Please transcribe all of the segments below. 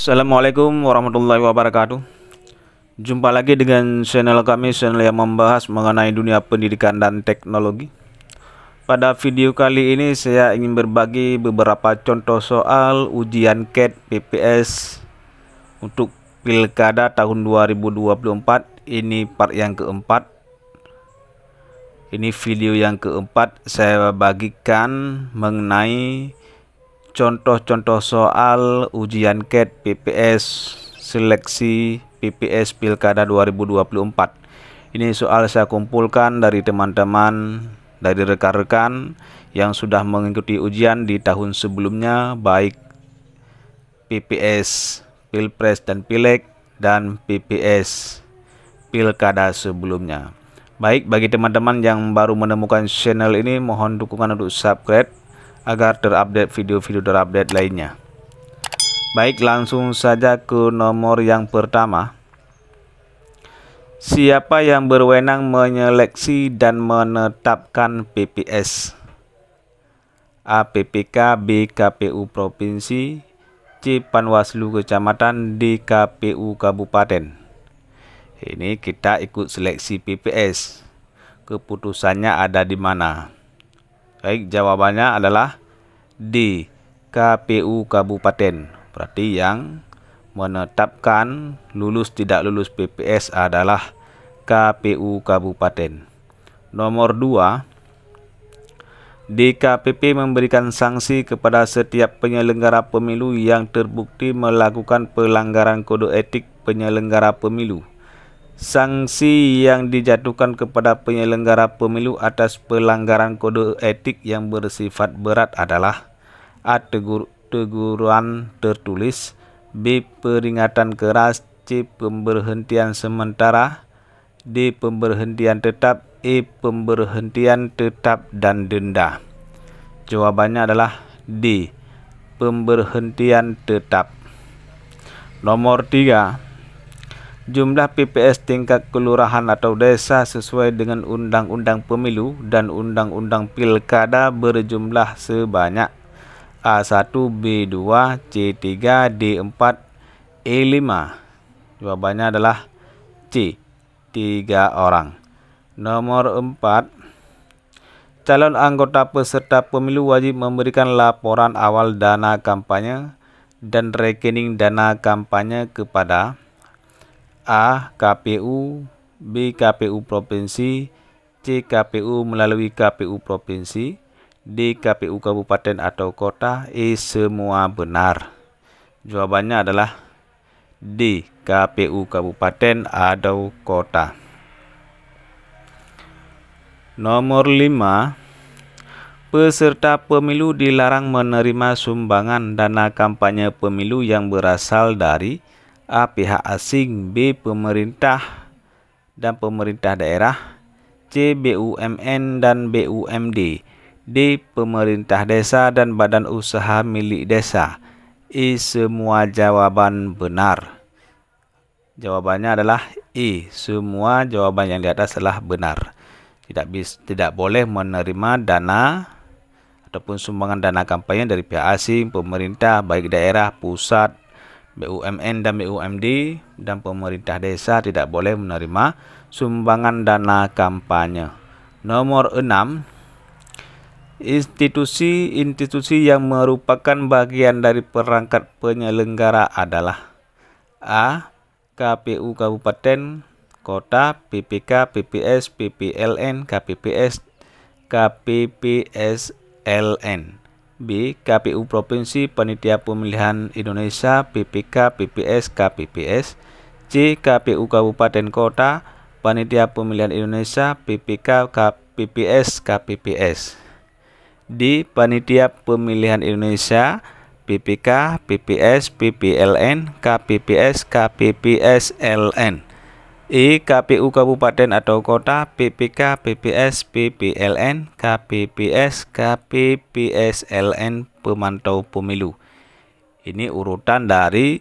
Assalamualaikum warahmatullahi wabarakatuh Jumpa lagi dengan channel kami Channel yang membahas mengenai dunia pendidikan dan teknologi Pada video kali ini saya ingin berbagi beberapa contoh soal ujian CAT PPS Untuk Pilkada tahun 2024 Ini part yang keempat Ini video yang keempat saya bagikan mengenai contoh-contoh soal ujian CAT PPS seleksi PPS Pilkada 2024. Ini soal saya kumpulkan dari teman-teman, dari rekan-rekan yang sudah mengikuti ujian di tahun sebelumnya baik PPS Pilpres dan Pileg dan PPS Pilkada sebelumnya. Baik, bagi teman-teman yang baru menemukan channel ini, mohon dukungan untuk subscribe agar terupdate video-video terupdate lainnya. Baik, langsung saja ke nomor yang pertama. Siapa yang berwenang menyeleksi dan menetapkan PPS? A. PPK B. KPU Provinsi C Panwaslu Kecamatan D. KPU Kabupaten. Ini kita ikut seleksi PPS. Keputusannya ada di mana? Baik, jawabannya adalah di KPU kabupaten. Berarti yang menetapkan lulus tidak lulus PPS adalah KPU kabupaten. Nomor 2 DKPP memberikan sanksi kepada setiap penyelenggara pemilu yang terbukti melakukan pelanggaran kode etik penyelenggara pemilu. Sanksi yang dijatuhkan kepada penyelenggara pemilu atas pelanggaran kode etik yang bersifat berat adalah A. teguran tertulis B. Peringatan keras C. Pemberhentian sementara D. Pemberhentian tetap E. Pemberhentian tetap dan denda Jawabannya adalah D. Pemberhentian tetap Nomor 3 Jumlah PPS tingkat kelurahan atau desa sesuai dengan Undang-Undang Pemilu dan Undang-Undang Pilkada berjumlah sebanyak A1, B2, C3, D4, E5. Jawabannya adalah C. 3 orang. Nomor 4. Calon anggota peserta pemilu wajib memberikan laporan awal dana kampanye dan rekening dana kampanye kepada A. KPU B. KPU Provinsi C. KPU melalui KPU Provinsi di KPU kabupaten atau kota E semua benar. Jawabannya adalah D KPU kabupaten atau kota. Nomor 5 Peserta pemilu dilarang menerima sumbangan dana kampanye pemilu yang berasal dari A. Pihak asing B. Pemerintah dan pemerintah daerah C. BUMN dan BUMD di pemerintah desa dan badan usaha milik desa? I. Semua jawaban benar. Jawabannya adalah I. Semua jawaban yang di atas telah benar. Tidak bis, tidak boleh menerima dana ataupun sumbangan dana kampanye dari pihak asing, pemerintah, baik daerah, pusat, BUMN dan BUMD dan pemerintah desa tidak boleh menerima sumbangan dana kampanye. Nomor 6 Institusi-institusi yang merupakan bagian dari perangkat penyelenggara adalah A. KPU Kabupaten Kota, PPK, PPS, PPLN, KPPS, KPPSLN B. KPU Provinsi Panitia Pemilihan Indonesia, PPK, PPS, KPPS C. KPU Kabupaten Kota, Panitia Pemilihan Indonesia, PPK, KPPS, KPPS di Panitia Pemilihan Indonesia PPK, PPS, PPLN, KPPS, KPPSLN, LN. I KPU kabupaten atau kota PPK PPS PPLN KPPS KPPSLN, pemantau pemilu ini urutan dari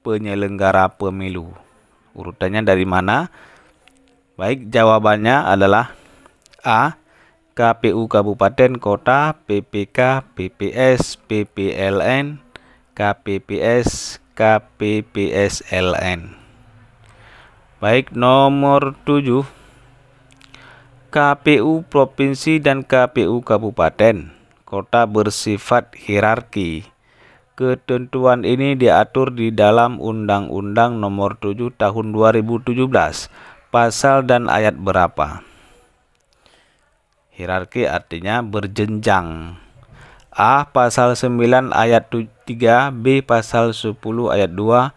penyelenggara pemilu urutannya dari mana baik jawabannya adalah A KPU Kabupaten Kota, PPK, PPS, PPLN, KPPS, KPPSLN. Baik, nomor 7. KPU provinsi dan KPU kabupaten kota bersifat hierarki. Ketentuan ini diatur di dalam Undang-Undang Nomor 7 Tahun 2017, pasal dan ayat berapa? Hierarki artinya berjenjang. A pasal 9 ayat 3, B pasal 10 ayat 2,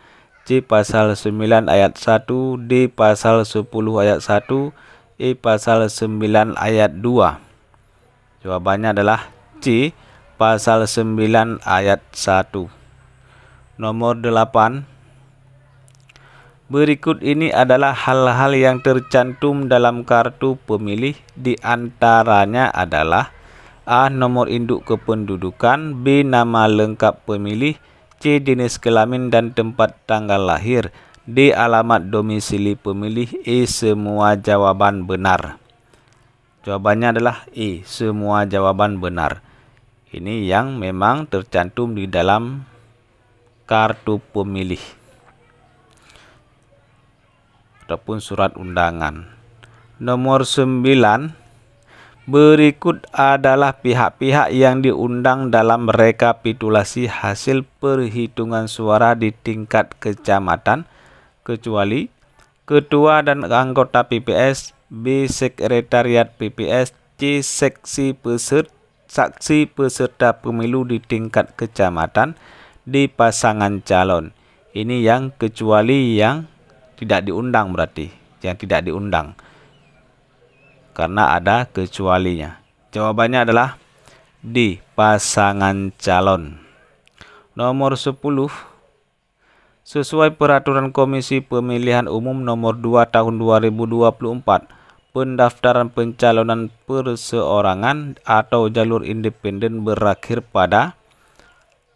C pasal 9 ayat 1, D pasal 10 ayat 1, E pasal 9 ayat 2. Jawabannya adalah C pasal 9 ayat 1. Nomor 8 Berikut ini adalah hal-hal yang tercantum dalam kartu pemilih di antaranya adalah A. Nomor induk kependudukan B. Nama lengkap pemilih C. Jenis kelamin dan tempat tanggal lahir D. Alamat domisili pemilih E. Semua jawaban benar Jawabannya adalah E. Semua jawaban benar Ini yang memang tercantum di dalam kartu pemilih ataupun surat undangan. Nomor 9 Berikut adalah pihak-pihak yang diundang dalam rekapitulasi hasil perhitungan suara di tingkat kecamatan kecuali ketua dan anggota PPS, B sekretariat PPS, C seksi peserta saksi peserta pemilu di tingkat kecamatan di pasangan calon. Ini yang kecuali yang tidak diundang berarti yang tidak diundang karena ada kecualinya jawabannya adalah di pasangan calon nomor 10 sesuai peraturan Komisi Pemilihan Umum nomor 2 tahun 2024 pendaftaran pencalonan perseorangan atau jalur independen berakhir pada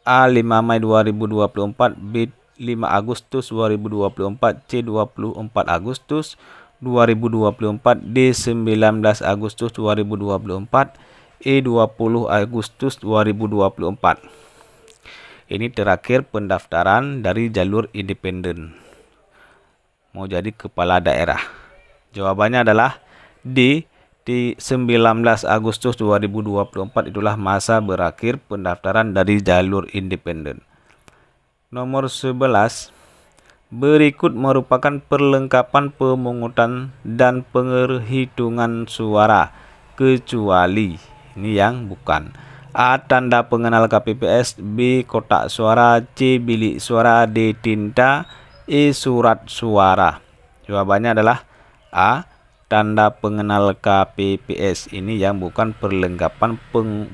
A5 Mei 2024 5 Agustus 2024, C 24 Agustus 2024, D 19 Agustus 2024, E 20 Agustus 2024. Ini terakhir pendaftaran dari jalur independen. Mau jadi kepala daerah. Jawabannya adalah D di 19 Agustus 2024 itulah masa berakhir pendaftaran dari jalur independen. Nomor 11 Berikut merupakan perlengkapan pemungutan dan penghitungan suara kecuali ini yang bukan A. Tanda pengenal KPPS B. Kotak suara C. Bilik suara D. Tinta E. Surat suara Jawabannya adalah A. Tanda pengenal KPPS ini yang bukan perlengkapan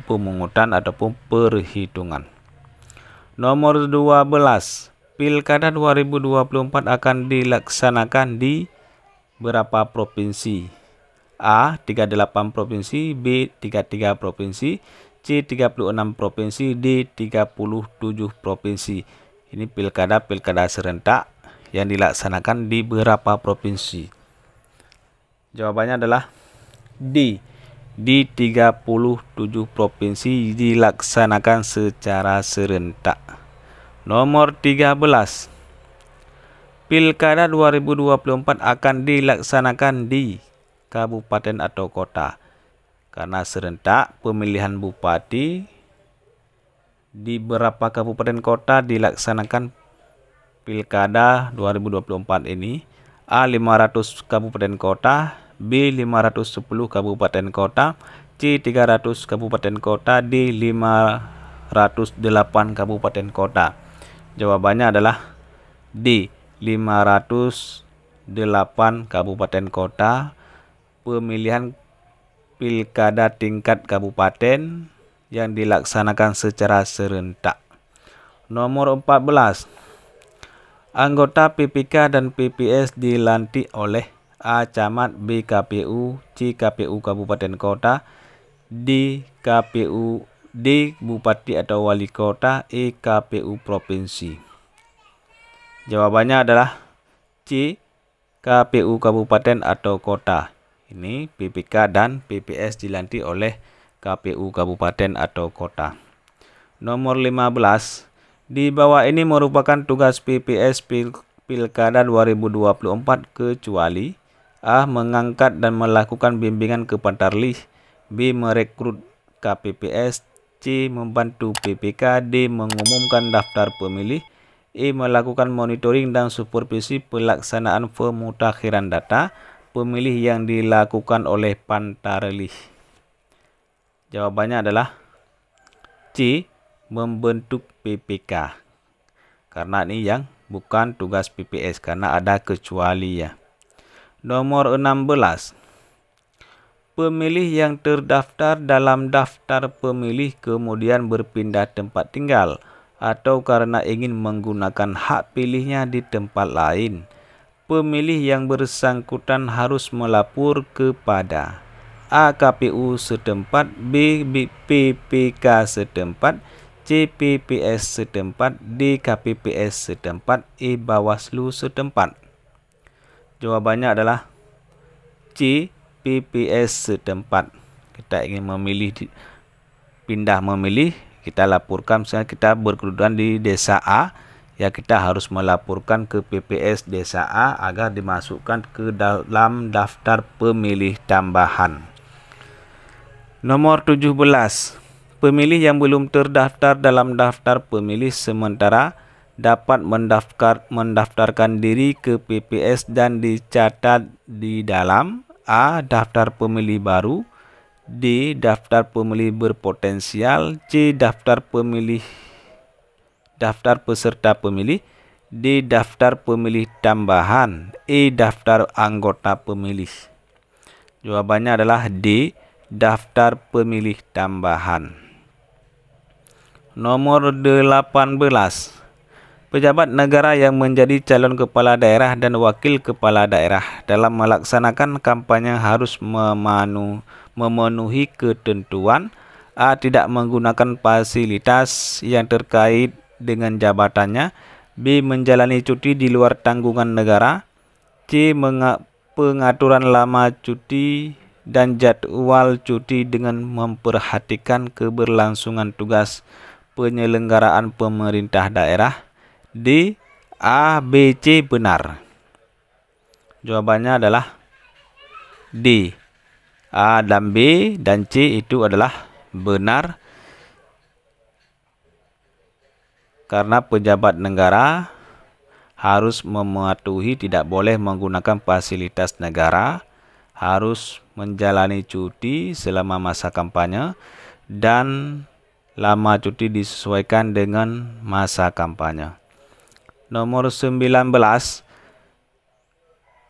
pemungutan ataupun perhitungan Nomor 12. Pilkada 2024 akan dilaksanakan di berapa provinsi? A. 38 provinsi, B. 33 provinsi, C. 36 provinsi, D. 37 provinsi. Ini pilkada-pilkada serentak yang dilaksanakan di berapa provinsi? Jawabannya adalah D di 37 provinsi dilaksanakan secara serentak. Nomor 13 Pilkada 2024 akan dilaksanakan di kabupaten atau kota karena serentak pemilihan bupati di beberapa kabupaten kota dilaksanakan Pilkada 2024 ini A500 kabupaten kota B 510 kabupaten kota, C 300 kabupaten kota, D 508 kabupaten kota. Jawabannya adalah D 508 kabupaten kota pemilihan pilkada tingkat kabupaten yang dilaksanakan secara serentak. Nomor 14. Anggota PPK dan PPS dilantik oleh A camat B KPU C KPU kabupaten kota D KPU D bupati atau wali kota E KPU provinsi jawabannya adalah C KPU kabupaten atau kota ini PPK dan PPS dilanti oleh KPU kabupaten atau kota nomor 15 di bawah ini merupakan tugas PPS Pilkada 2024 kecuali A. Ah, mengangkat dan melakukan bimbingan ke Pantarlih B. Merekrut KPPS C. Membantu PPK D. Mengumumkan daftar pemilih E. Melakukan monitoring dan supervisi pelaksanaan pemutakhiran data pemilih yang dilakukan oleh Pantarlih Jawabannya adalah C. Membentuk PPK Karena ini yang bukan tugas PPS karena ada kecuali ya Nomor 16. Pemilih yang terdaftar dalam daftar pemilih kemudian berpindah tempat tinggal atau karena ingin menggunakan hak pilihnya di tempat lain. Pemilih yang bersangkutan harus melapor kepada A. KPU setempat B. BPPK setempat C. PPS setempat D. KPPS setempat E. Bawaslu setempat Jawabannya adalah C. PPS setempat. Kita ingin memilih pindah memilih, kita laporkan misalnya kita berkedudukan di desa A, ya kita harus melaporkan ke PPS desa A agar dimasukkan ke dalam daftar pemilih tambahan. Nomor 17. Pemilih yang belum terdaftar dalam daftar pemilih sementara dapat mendaftar, mendaftarkan diri ke PPS dan dicatat di dalam A. Daftar pemilih baru D. Daftar pemilih berpotensial C. Daftar pemilih Daftar peserta pemilih D. Daftar pemilih tambahan E. Daftar anggota pemilih Jawabannya adalah D. Daftar pemilih tambahan Nomor 18 pejabat negara yang menjadi calon kepala daerah dan wakil kepala daerah dalam melaksanakan kampanye harus memanu, memenuhi ketentuan A. Tidak menggunakan fasilitas yang terkait dengan jabatannya B. Menjalani cuti di luar tanggungan negara C. Pengaturan lama cuti dan jadwal cuti dengan memperhatikan keberlangsungan tugas penyelenggaraan pemerintah daerah D A B C benar. Jawabannya adalah D. A dan B dan C itu adalah benar karena pejabat negara harus mematuhi tidak boleh menggunakan fasilitas negara, harus menjalani cuti selama masa kampanye dan lama cuti disesuaikan dengan masa kampanye nomor 19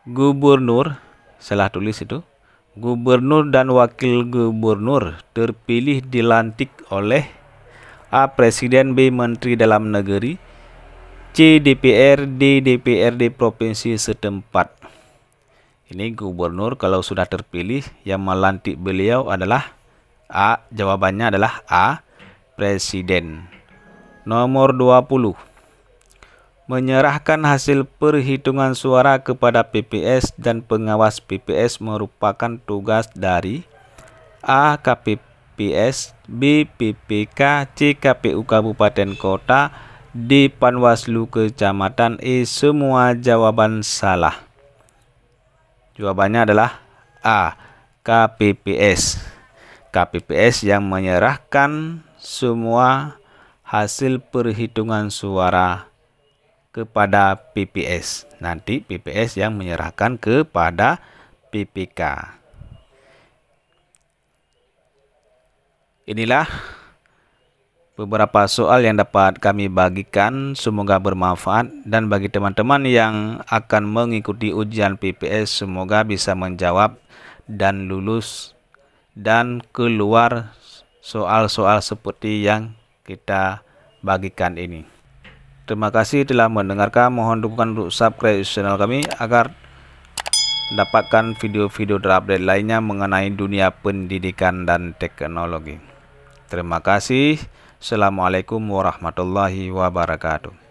gubernur salah tulis itu gubernur dan wakil gubernur terpilih dilantik oleh A. Presiden B. Menteri Dalam Negeri C. DPR D. DPRD Provinsi setempat ini gubernur kalau sudah terpilih yang melantik beliau adalah A jawabannya adalah A Presiden nomor 20 menyerahkan hasil perhitungan suara kepada PPS dan pengawas PPS merupakan tugas dari A. KPPS B. PPK C. KPU Kabupaten Kota D. Panwaslu Kecamatan E. Semua jawaban salah Jawabannya adalah A. KPPS KPPS yang menyerahkan semua hasil perhitungan suara kepada PPS. Nanti PPS yang menyerahkan kepada PPK. Inilah beberapa soal yang dapat kami bagikan. Semoga bermanfaat dan bagi teman-teman yang akan mengikuti ujian PPS semoga bisa menjawab dan lulus dan keluar soal-soal seperti yang kita bagikan ini. Terima kasih telah mendengarkan. Mohon dukungan untuk subscribe channel kami agar dapatkan video-video terupdate lainnya mengenai dunia pendidikan dan teknologi. Terima kasih. Assalamualaikum warahmatullahi wabarakatuh.